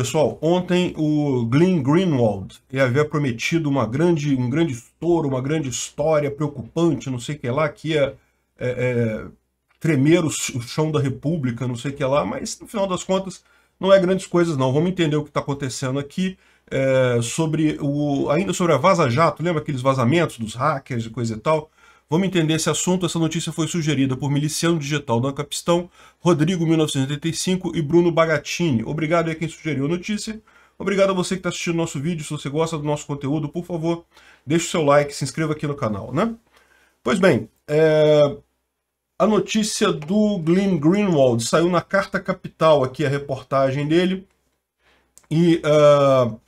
Pessoal, ontem o Glenn Greenwald havia prometido uma grande, um grande estouro, uma grande história preocupante, não sei o que lá, que ia é, é, tremer o chão da república, não sei o que lá, mas no final das contas não é grandes coisas não. Vamos entender o que está acontecendo aqui é, sobre o ainda sobre a Vaza Jato, lembra aqueles vazamentos dos hackers e coisa e tal? Vamos entender esse assunto. Essa notícia foi sugerida por Miliciano Digital da Capistão, Rodrigo 1985 e Bruno Bagatini. Obrigado aí a quem sugeriu a notícia. Obrigado a você que está assistindo nosso vídeo. Se você gosta do nosso conteúdo, por favor, deixe o seu like, se inscreva aqui no canal, né? Pois bem, é... a notícia do Glenn Greenwald saiu na Carta Capital aqui a reportagem dele. E uh,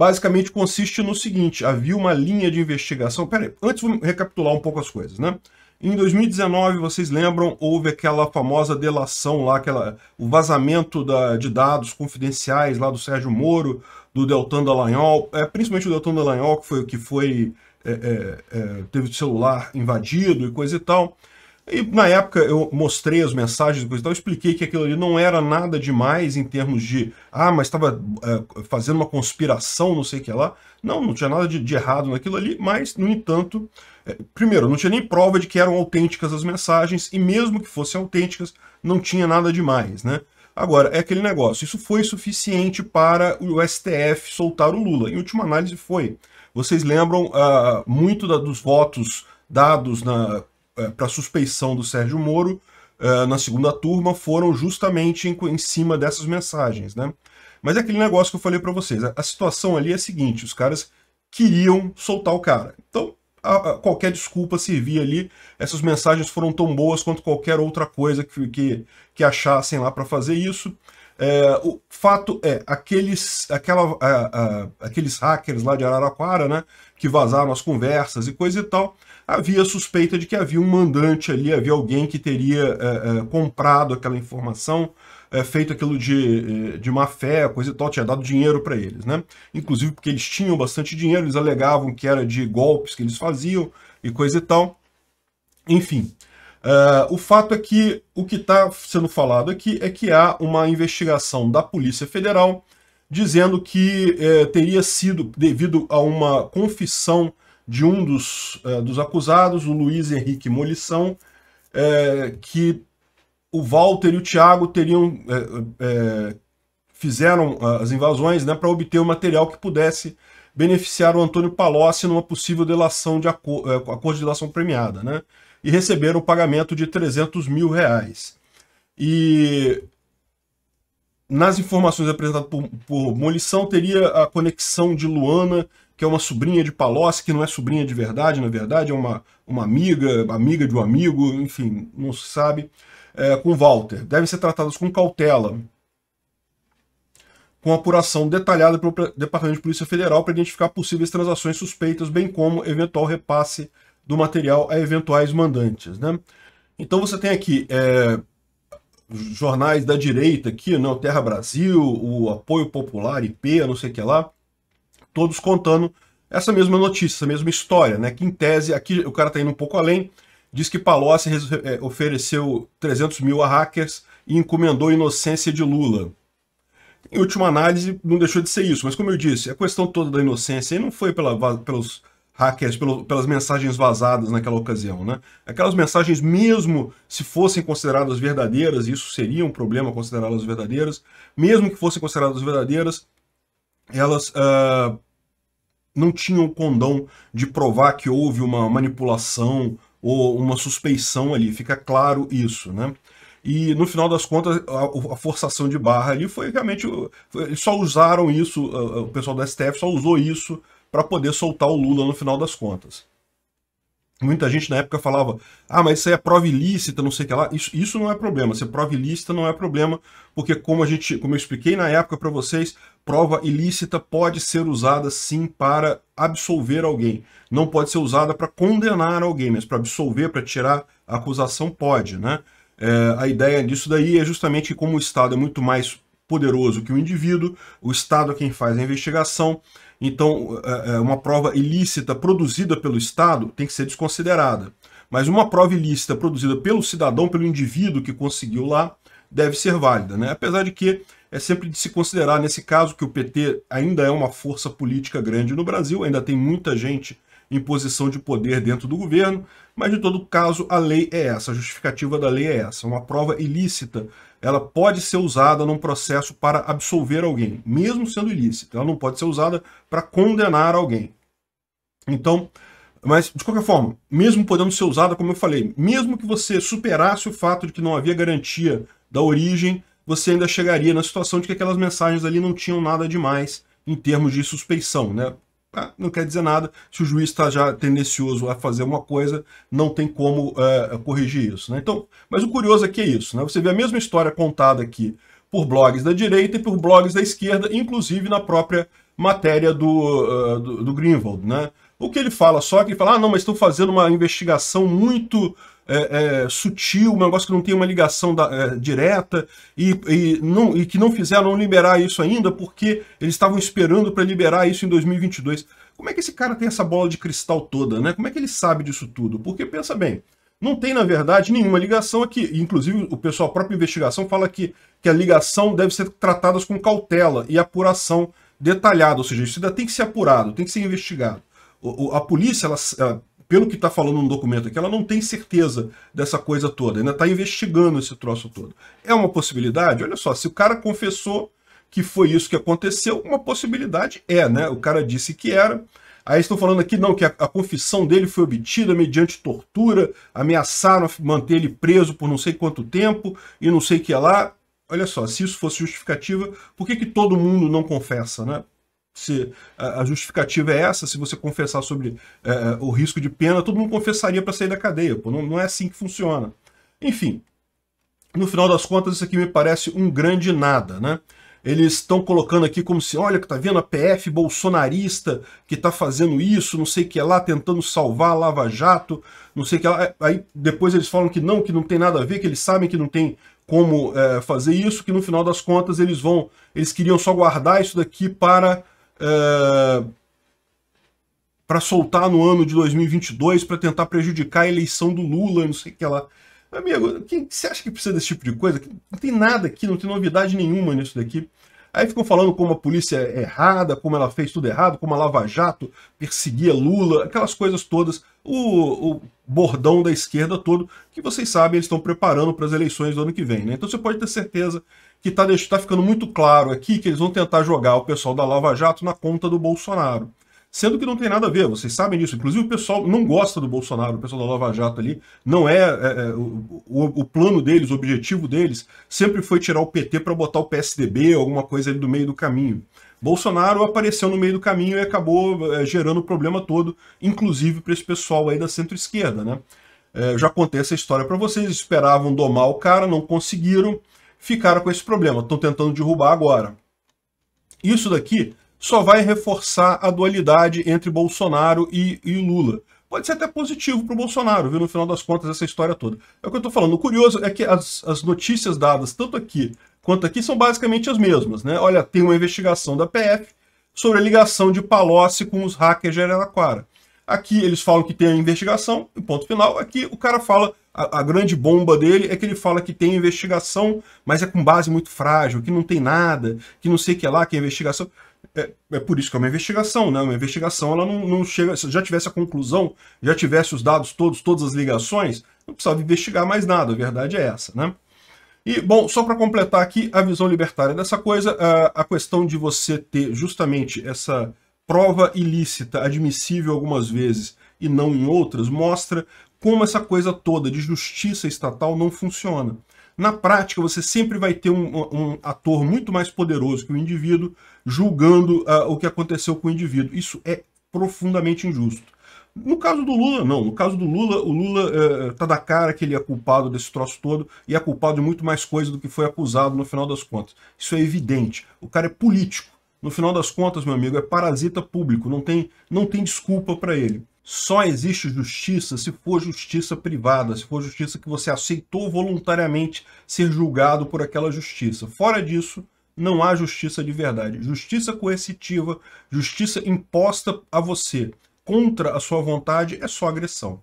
basicamente consiste no seguinte: havia uma linha de investigação. Peraí, antes vamos recapitular um pouco as coisas, né? Em 2019, vocês lembram, houve aquela famosa delação lá, aquela, o vazamento da, de dados confidenciais lá do Sérgio Moro, do Deltan Dallagnol, é, principalmente o Deltan Dallagnol, que foi, que foi é, é, é, teve o celular invadido e coisa e tal. E na época eu mostrei as mensagens, depois então eu expliquei que aquilo ali não era nada demais em termos de ah, mas estava é, eh, fazendo uma conspiração, não sei o que lá. Não, não tinha nada de, de errado naquilo ali, mas, no entanto, é, primeiro, não tinha nem prova de que eram autênticas as mensagens, e mesmo que fossem autênticas, não tinha nada demais, né? Agora, é aquele negócio, isso foi suficiente para o STF soltar o Lula. Em última análise foi. Vocês lembram ah, muito da, dos votos dados na, é, para suspeição do Sérgio Moro é, na segunda turma foram justamente em, em cima dessas mensagens, né? Mas é aquele negócio que eu falei para vocês. A, situação ali é a seguinte: os caras queriam soltar o cara. Então, a, a, qualquer desculpa servia ali. Essas mensagens foram tão boas quanto qualquer outra coisa que, que, que achassem lá para fazer isso. É, o fato é, aqueles, aquela, a, aqueles hackers lá de Araraquara, né, que vazaram as conversas e coisa e tal, havia suspeita de que havia um mandante ali, havia alguém que teria é, é, comprado aquela informação, é, feito aquilo de, de má fé, coisa e tal, tinha dado dinheiro para eles, né? Inclusive porque eles tinham bastante dinheiro, eles alegavam que era de golpes que eles faziam e coisa e tal. Enfim, o fato é que o que está sendo falado aqui é que há uma investigação da Polícia Federal dizendo que teria sido devido a uma confissão de um dos, uh, dos acusados, o Luiz Henrique Molição, é, que o Walter e o Tiago teriam é, é, fizeram ah, as invasões né, para obter o material que pudesse beneficiar o Antônio Palocci numa possível delação de acordo de delação premiada, né? E receberam o pagamento de 300 mil reais. E nas informações apresentadas por, por Molição, teria a conexão de Luana, que é uma sobrinha de Palocci, que não é sobrinha de verdade, na verdade, é uma, uma amiga, amiga de um amigo, enfim, não se sabe, é, com Walter. Devem ser tratadas com cautela, com apuração detalhada pelo Departamento de Polícia Federal para identificar possíveis transações suspeitas, bem como eventual repasse do material a eventuais mandantes. Né? Então você tem aqui é, jornais da direita aqui, né, o Terra Brasil, o Apoio Popular, IP, não sei o que lá, todos contando essa mesma notícia, essa mesma história, né? Que em tese, aqui o cara está indo um pouco além, diz que Palocci eh, eh, ofereceu 300 mil a hackers e encomendou a inocência de Lula. Em última análise, não deixou de ser isso, mas como eu disse, a questão toda da inocência não foi pela, pelos hackers pelo, pelas mensagens vazadas naquela ocasião. Né? Aquelas mensagens, mesmo se fossem consideradas verdadeiras, e isso seria um problema considerá-las verdadeiras, mesmo que fossem consideradas verdadeiras, elas uh, não tinham condão de provar que houve uma manipulação ou uma suspeição ali, fica claro isso, né? E no final das contas, a, a forçação de barra ali foi realmente. Foi, eles só usaram isso, ah, ah, o pessoal da STF só usou isso para poder soltar o Lula no final das contas. Muita gente na época falava, ah, mas isso aí é prova ilícita, não sei o que lá. Isso, isso não é problema, ser prova ilícita não é problema, porque como, a gente, como eu expliquei na época para vocês, prova ilícita pode ser usada sim para absolver alguém. Não pode ser usada para condenar alguém, mas para absolver, para tirar a acusação, pode, né? É, a ideia disso daí é justamente que como o Estado é muito mais poderoso que o indivíduo, o Estado é quem faz a investigação, então, é, é, uma prova ilícita produzida pelo Estado tem que ser desconsiderada. Mas uma prova ilícita produzida pelo cidadão, pelo indivíduo que conseguiu lá, deve ser válida. Né? Apesar de que é sempre de se considerar, nesse caso, que o PT ainda é uma força política grande no Brasil, ainda tem muita gente em posição de poder dentro do governo, mas de todo caso a lei é essa, a justificativa da lei é essa. Uma prova ilícita ela pode ser usada num processo para absolver alguém, mesmo sendo ilícita. Ela não pode ser usada para condenar alguém. Então, mas de qualquer forma, mesmo podendo ser usada, como eu falei, mesmo que você superasse o fato de que não havia garantia da origem, você ainda chegaria na situação de que aquelas mensagens ali não tinham nada demais em termos de suspeição, né? Ah, não quer dizer nada. Se o juiz está já tendencioso a fazer uma coisa, não tem como é, corrigir isso. Né? Então, mas o curioso aqui é isso. Né? Você vê a mesma história contada aqui por blogs da direita e por blogs da esquerda, inclusive na própria matéria do, uh, do, do Greenwald. Né? O que ele fala só é que ele fala, ah, não, mas estão fazendo uma investigação muito é, é, sutil, um negócio que não tem uma ligação da, é, direta e, e, não, e que não fizeram liberar isso ainda porque eles estavam esperando para liberar isso em 2022. Como é que esse cara tem essa bola de cristal toda, né? Como é que ele sabe disso tudo? Porque, pensa bem, não tem, na verdade, nenhuma ligação aqui. Inclusive, o pessoal, a própria investigação fala que, que a ligação deve ser tratada com cautela e apuração detalhada, ou seja, isso ainda tem que ser apurado, tem que ser investigado. O, o, a polícia, ela, pelo que está falando no documento aqui, ela não tem certeza dessa coisa toda, ainda está investigando esse troço todo. É uma possibilidade? Olha só, se o cara confessou que foi isso que aconteceu, uma possibilidade é, né? O cara disse que era. Aí estão falando aqui, não, que a, a confissão dele foi obtida mediante tortura, ameaçaram manter ele preso por não sei quanto tempo e não sei o que lá. Olha só, se isso fosse justificativa, por que, que todo mundo não confessa, né? se a, justificativa é essa, se você confessar sobre é, o risco de pena, todo mundo confessaria para sair da cadeia. Pô, não, não é assim que funciona. Enfim, no final das contas, isso aqui me parece um grande nada, né? Eles estão colocando aqui como se, olha, que tá vendo a PF bolsonarista que tá fazendo isso, não sei o que lá, tentando salvar a Lava Jato, não sei o que lá. É, aí depois eles falam que não, que não tem nada a ver, que eles sabem que não tem como é, fazer isso, que no final das contas eles vão, eles queriam só guardar isso daqui para é, para soltar no ano de 2022 para tentar prejudicar a eleição do Lula, não sei o que lá. Amigo, quem você acha que precisa desse tipo de coisa? Não tem nada aqui, não tem novidade nenhuma nisso daqui. Aí ficou falando como a polícia é errada, como ela fez tudo errado, como a Lava Jato perseguia Lula, aquelas coisas todas, o, o bordão da esquerda todo, que vocês sabem, eles estão preparando para as eleições do ano que vem. Né? Então você pode ter certeza que está tá ficando muito claro aqui que eles vão tentar jogar o pessoal da Lava Jato na conta do Bolsonaro. Sendo que não tem nada a ver, vocês sabem disso. Inclusive, o pessoal não gosta do Bolsonaro, o pessoal da Lava Jato ali. Não é. é, é o, o, plano deles, o objetivo deles, sempre foi tirar o PT para botar o PSDB, alguma coisa ali do meio do caminho. Bolsonaro apareceu no meio do caminho e acabou é, gerando o problema todo, inclusive para esse pessoal aí da centro-esquerda, né? É, já contei essa história para vocês, esperavam domar o cara, não conseguiram ficaram com esse problema, estão tentando derrubar agora. Isso daqui só vai reforçar a dualidade entre Bolsonaro e, e Lula. Pode ser até positivo para o Bolsonaro, viu, no final das contas, essa história toda. É o que eu estou falando. O curioso é que as, as notícias dadas, tanto aqui quanto aqui, são basicamente as mesmas. Né? Olha, tem uma investigação da PF sobre a ligação de Palocci com os hackers de Araraquara. Aqui eles falam que tem a investigação, e ponto final. Aqui o cara fala a, grande bomba dele é que ele fala que tem investigação, mas é com base muito frágil, que não tem nada, que não sei o que é lá, que é investigação. É, é, por isso que é uma investigação, né? Uma investigação, ela não, não chega. Se já tivesse a conclusão, já tivesse os dados todos, todas as ligações, não precisava investigar mais nada, a verdade é essa, né? E, bom, só para completar aqui a visão libertária dessa coisa, a, a questão de você ter justamente essa prova ilícita admissível algumas vezes e não em outras, mostra como essa coisa toda de justiça estatal não funciona. Na prática, você sempre vai ter um, um ator muito mais poderoso que o indivíduo julgando uh, o que aconteceu com o indivíduo. Isso é profundamente injusto. No caso do Lula, não. No caso do Lula, o Lula está eh, eh, tá da cara que ele é culpado desse troço todo e é culpado de muito mais coisa do que foi acusado no final das contas. Isso é evidente. O cara é político. No final das contas, meu amigo, é parasita público. Não tem, não tem desculpa para ele. Só existe justiça se for justiça privada, se for justiça que você aceitou voluntariamente ser julgado por aquela justiça. Fora disso, não há justiça de verdade. Justiça coercitiva, justiça imposta a você contra a sua vontade é só agressão.